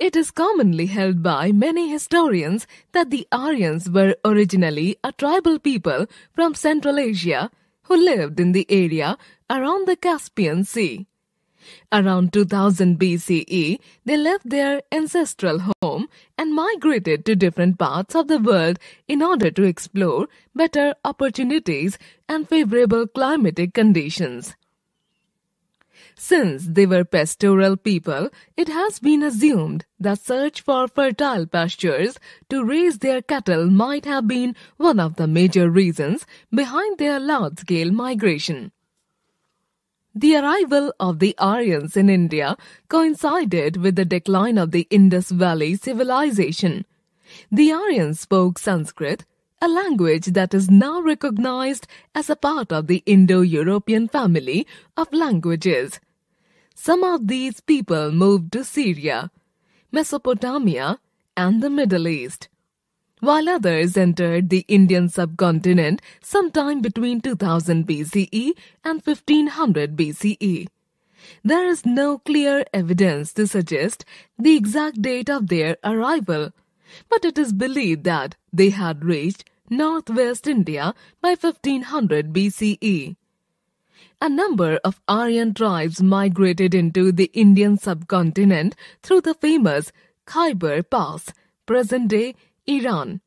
It is commonly held by many historians that the Aryans were originally a tribal people from Central Asia who lived in the area around the Caspian Sea. Around 2000 BCE, they left their ancestral home and migrated to different parts of the world in order to explore better opportunities and favorable climatic conditions. Since they were pastoral people, it has been assumed that search for fertile pastures to raise their cattle might have been one of the major reasons behind their large-scale migration. The arrival of the Aryans in India coincided with the decline of the Indus Valley civilization. The Aryans spoke Sanskrit, a language that is now recognized as a part of the Indo-European family of languages. Some of these people moved to Syria, Mesopotamia, and the Middle East, while others entered the Indian subcontinent sometime between 2000 BCE and 1500 BCE. There is no clear evidence to suggest the exact date of their arrival, but it is believed that they had reached northwest India by 1500 BCE. A number of Aryan tribes migrated into the Indian subcontinent through the famous Khyber Pass, present-day Iran.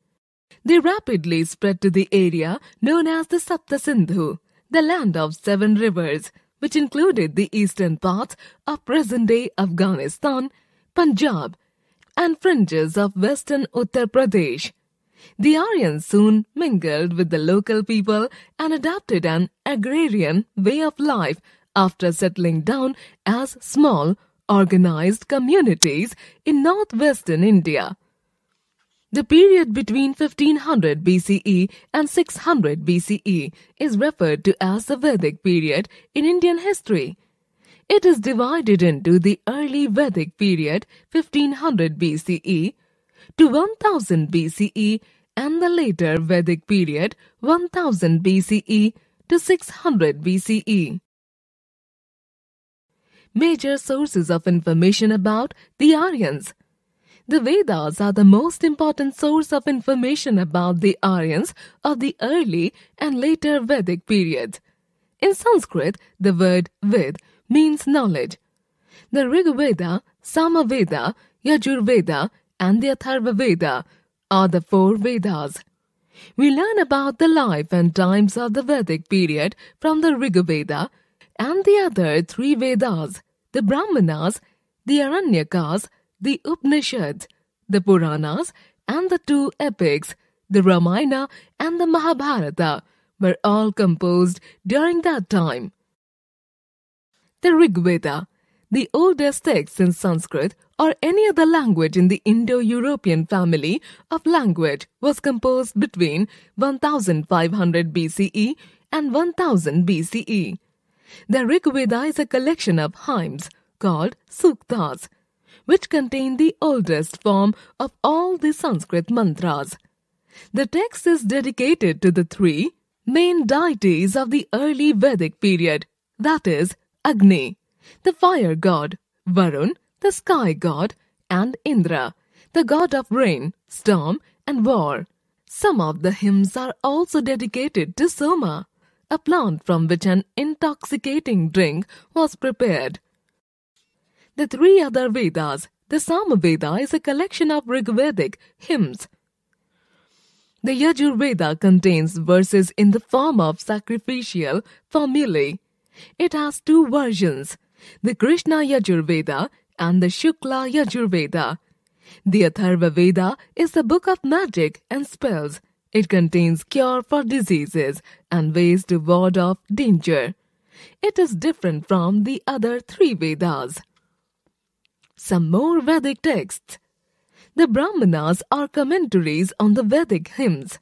They rapidly spread to the area known as the Saptasindhu, the land of seven rivers, which included the eastern parts of present-day Afghanistan, Punjab, and fringes of western Uttar Pradesh. The Aryans soon mingled with the local people and adopted an agrarian way of life after settling down as small, organized communities in northwestern India. The period between 1500 BCE and 600 BCE is referred to as the Vedic period in Indian history. It is divided into the early Vedic period 1500 BCE to 1000 BCE and the later Vedic period 1000 BCE to 600 BCE. Major sources of information about the Aryans. The Vedas are the most important source of information about the Aryans of the early and later Vedic period. In Sanskrit, the word Ved means knowledge. The Rig Veda, Samaveda, Yajurveda, and the Atharva Veda are the four Vedas. We learn about the life and times of the Vedic period from the Veda, and the other three Vedas, the Brahmanas, the Aranyakas, the Upanishads, the Puranas, and the two epics, the Ramayana and the Mahabharata, were all composed during that time. The Rig Veda, the oldest text in Sanskrit, or any other language in the Indo-European family of language was composed between 1500 BCE and 1000 BCE. The Rig Veda is a collection of hymns called Suktas, which contain the oldest form of all the Sanskrit mantras. The text is dedicated to the three main deities of the early Vedic period, that is, Agni, the fire god, Varun, the sky god, and Indra, the god of rain, storm, and war. Some of the hymns are also dedicated to Soma, a plant from which an intoxicating drink was prepared. The three other Vedas, the Samaveda is a collection of Rigvedic hymns. The Yajurveda contains verses in the form of sacrificial formulae. It has two versions, the Krishna Yajurveda and the Shukla Yajurveda. The Atharva Veda is the book of magic and spells. It contains cure for diseases and ways to ward off danger. It is different from the other three Vedas. Some more Vedic texts. The Brahmanas are commentaries on the Vedic hymns.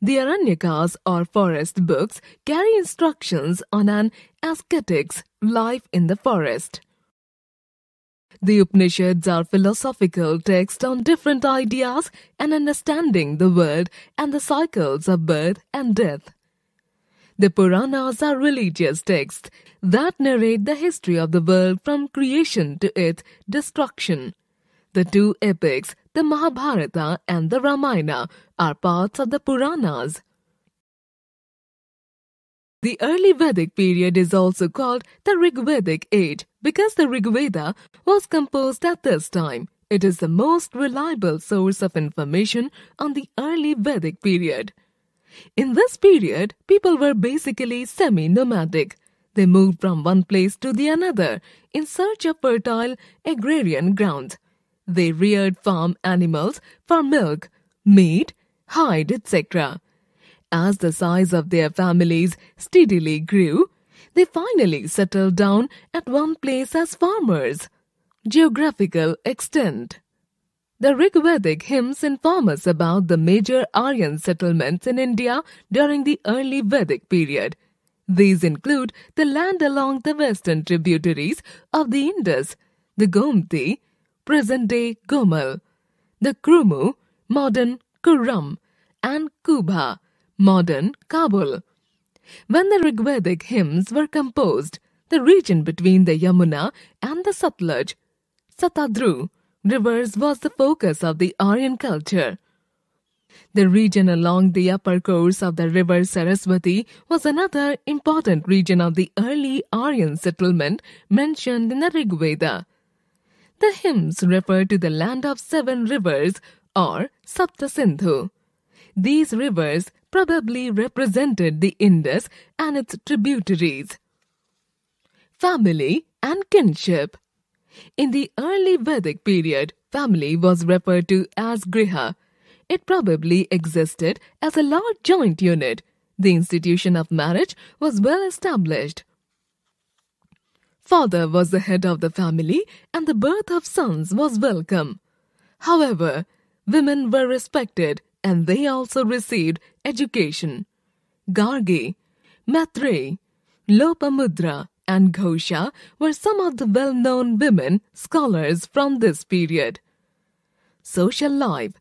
The Aranyakas or forest books carry instructions on an ascetic's life in the forest. The Upanishads are philosophical texts on different ideas and understanding the world and the cycles of birth and death. The Puranas are religious texts that narrate the history of the world from creation to its destruction. The two epics, the Mahabharata and the Ramayana, are parts of the Puranas. The early Vedic period is also called the Rigvedic age because the Rigveda was composed at this time. It is the most reliable source of information on the early Vedic period. In this period, people were basically semi nomadic. They moved from one place to the another in search of fertile agrarian ground. They reared farm animals for milk, meat, hide, etc. As the size of their families steadily grew, they finally settled down at one place as farmers. Geographical extent. The Rig Vedic hymns inform us about the major Aryan settlements in India during the early Vedic period. These include the land along the western tributaries of the Indus, the Gomti, present day Gomal, the Krumu, modern Kurram, and Kubha, modern Kabul. When the Rigvedic hymns were composed, the region between the Yamuna and the Satluj, Satadru, rivers was the focus of the Aryan culture. The region along the upper course of the river Saraswati was another important region of the early Aryan settlement mentioned in the Rigveda. The hymns refer to the land of seven rivers or Saptasindhu. These rivers probably represented the Indus and its tributaries. Family and kinship. In the early Vedic period, family was referred to as griha. It probably existed as a large joint unit. The institution of marriage was well established. Father was the head of the family and the birth of sons was welcome. However, women were respected and they also received education. Gargi, Maitreyi, Lopamudra, and Ghosha were some of the well known women scholars from this period. Social life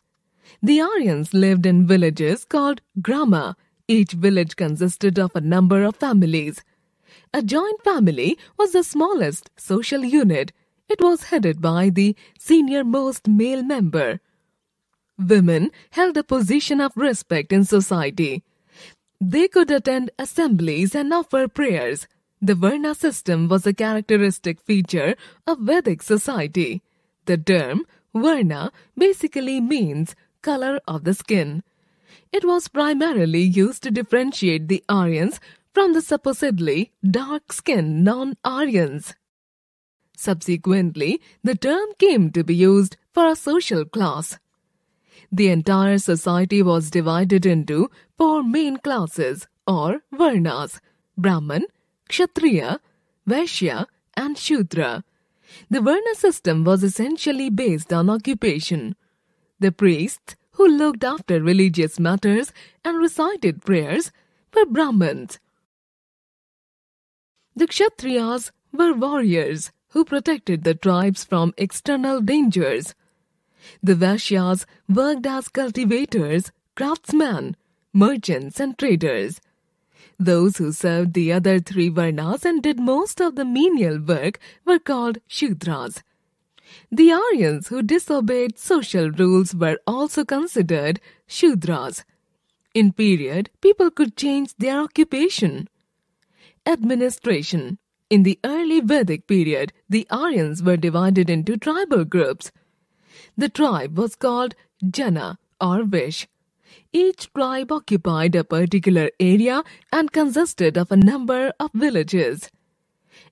The Aryans lived in villages called grama. Each village consisted of a number of families. A joint family was the smallest social unit. It was headed by the senior most male member women held a position of respect in society. They could attend assemblies and offer prayers. The Varna system was a characteristic feature of Vedic society. The term Varna basically means color of the skin. It was primarily used to differentiate the Aryans from the supposedly dark skinned non Aryans. Subsequently, the term came to be used for a social class. The entire society was divided into four main classes or Varnas Brahman, Kshatriya, Vaishya, and Shudra. The Varna system was essentially based on occupation. The priests, who looked after religious matters and recited prayers, were Brahmins. The Kshatriyas were warriors who protected the tribes from external dangers. The Vaishyas worked as cultivators, craftsmen, merchants, and traders. Those who served the other three Varnas and did most of the menial work were called Shudras. The Aryans who disobeyed social rules were also considered Shudras. In period, people could change their occupation. Administration In the early Vedic period, the Aryans were divided into tribal groups – the tribe was called Jana or Vish. Each tribe occupied a particular area and consisted of a number of villages.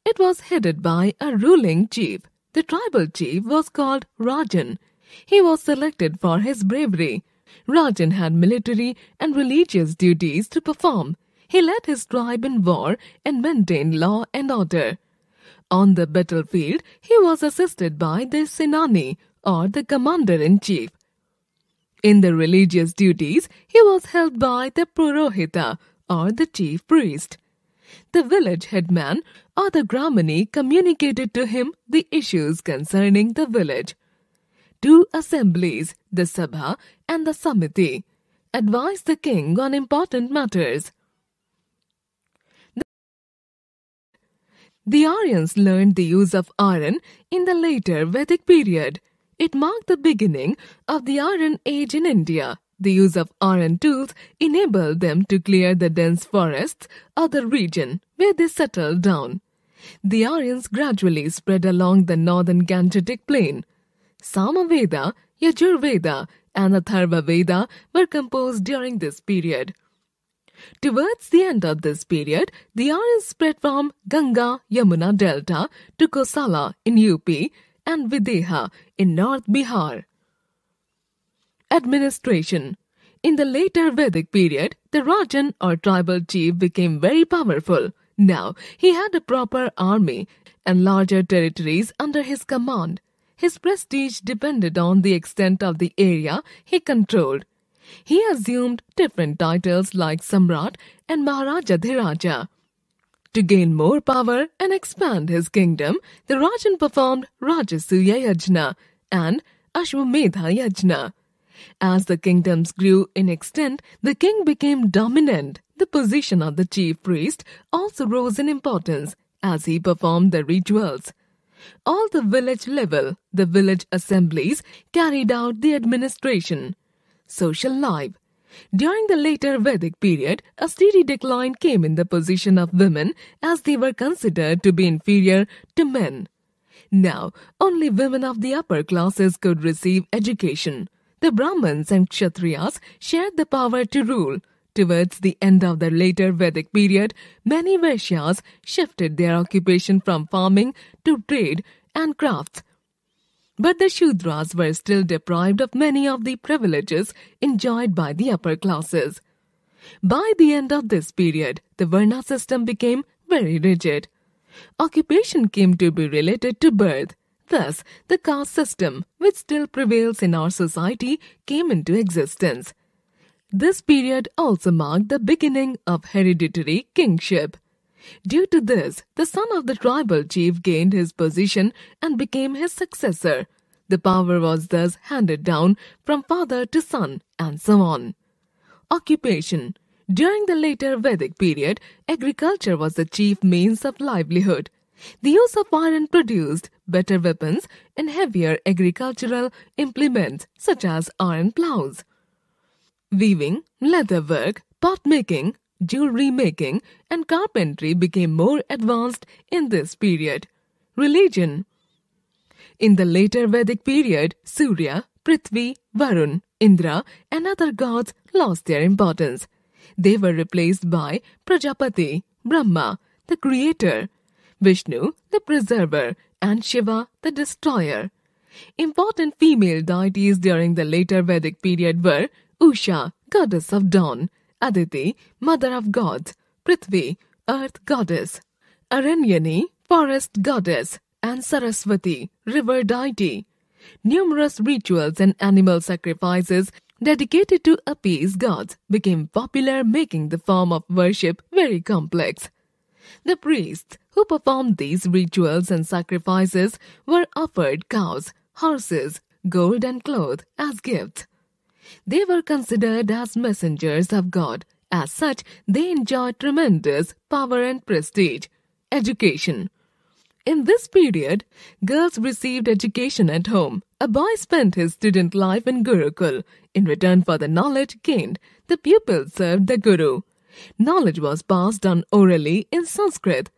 It was headed by a ruling chief. The tribal chief was called Rajan. He was selected for his bravery. Rajan had military and religious duties to perform. He led his tribe in war and maintained law and order. On the battlefield, he was assisted by the Senani or the commander-in-chief. In the religious duties, he was helped by the Purohita or the chief priest. The village headman or the Brahmani communicated to him the issues concerning the village. Two assemblies, the Sabha and the Samiti, advised the king on important matters. The Aryans learned the use of iron in the later Vedic period. It marked the beginning of the iron age in India. The use of iron tools enabled them to clear the dense forests of the region where they settled down. The Aryans gradually spread along the northern Gangetic plain. Samaveda, Yajurveda, and Atharva Veda were composed during this period. Towards the end of this period, the Aryans spread from Ganga Yamuna Delta to Kosala in UP and Videha in North Bihar. Administration In the later Vedic period, the Rajan or tribal chief became very powerful. Now he had a proper army and larger territories under his command. His prestige depended on the extent of the area he controlled. He assumed different titles like Samrat and Maharaja Dhiraja. To gain more power and expand his kingdom, the Rajan performed Rajasuya Yajna and Ashwamedha Yajna. As the kingdoms grew in extent, the king became dominant. The position of the chief priest also rose in importance as he performed the rituals. All the village level, the village assemblies carried out the administration. Social life during the later Vedic period, a steady decline came in the position of women as they were considered to be inferior to men. Now, only women of the upper classes could receive education. The Brahmins and Kshatriyas shared the power to rule. Towards the end of the later Vedic period, many Vaishyas shifted their occupation from farming to trade and crafts but the Shudras were still deprived of many of the privileges enjoyed by the upper classes. By the end of this period, the Varna system became very rigid. Occupation came to be related to birth. Thus, the caste system, which still prevails in our society, came into existence. This period also marked the beginning of hereditary kingship. Due to this, the son of the tribal chief gained his position and became his successor. The power was thus handed down from father to son and so on. Occupation During the later Vedic period, agriculture was the chief means of livelihood. The use of iron produced better weapons and heavier agricultural implements such as iron plows. Weaving, leather work, pot making, jewelry making, and carpentry became more advanced in this period. Religion In the later Vedic period, Surya, Prithvi, Varun, Indra, and other gods lost their importance. They were replaced by Prajapati, Brahma, the creator, Vishnu, the preserver, and Shiva, the destroyer. Important female deities during the later Vedic period were Usha, goddess of dawn, Aditi, mother of gods, Prithvi, earth goddess, Aranyani, forest goddess, and Saraswati, river deity. Numerous rituals and animal sacrifices dedicated to appease gods became popular, making the form of worship very complex. The priests who performed these rituals and sacrifices were offered cows, horses, gold, and cloth as gifts. They were considered as messengers of God. As such, they enjoyed tremendous power and prestige. Education. In this period, girls received education at home. A boy spent his student life in Gurukul. In return for the knowledge gained, the pupil served the Guru. Knowledge was passed on orally in Sanskrit.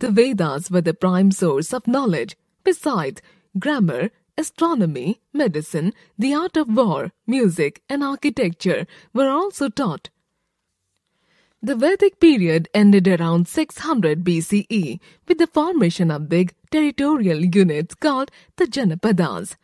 The Vedas were the prime source of knowledge. Besides, grammar astronomy, medicine, the art of war, music, and architecture were also taught. The Vedic period ended around 600 BCE with the formation of big territorial units called the Janapadas.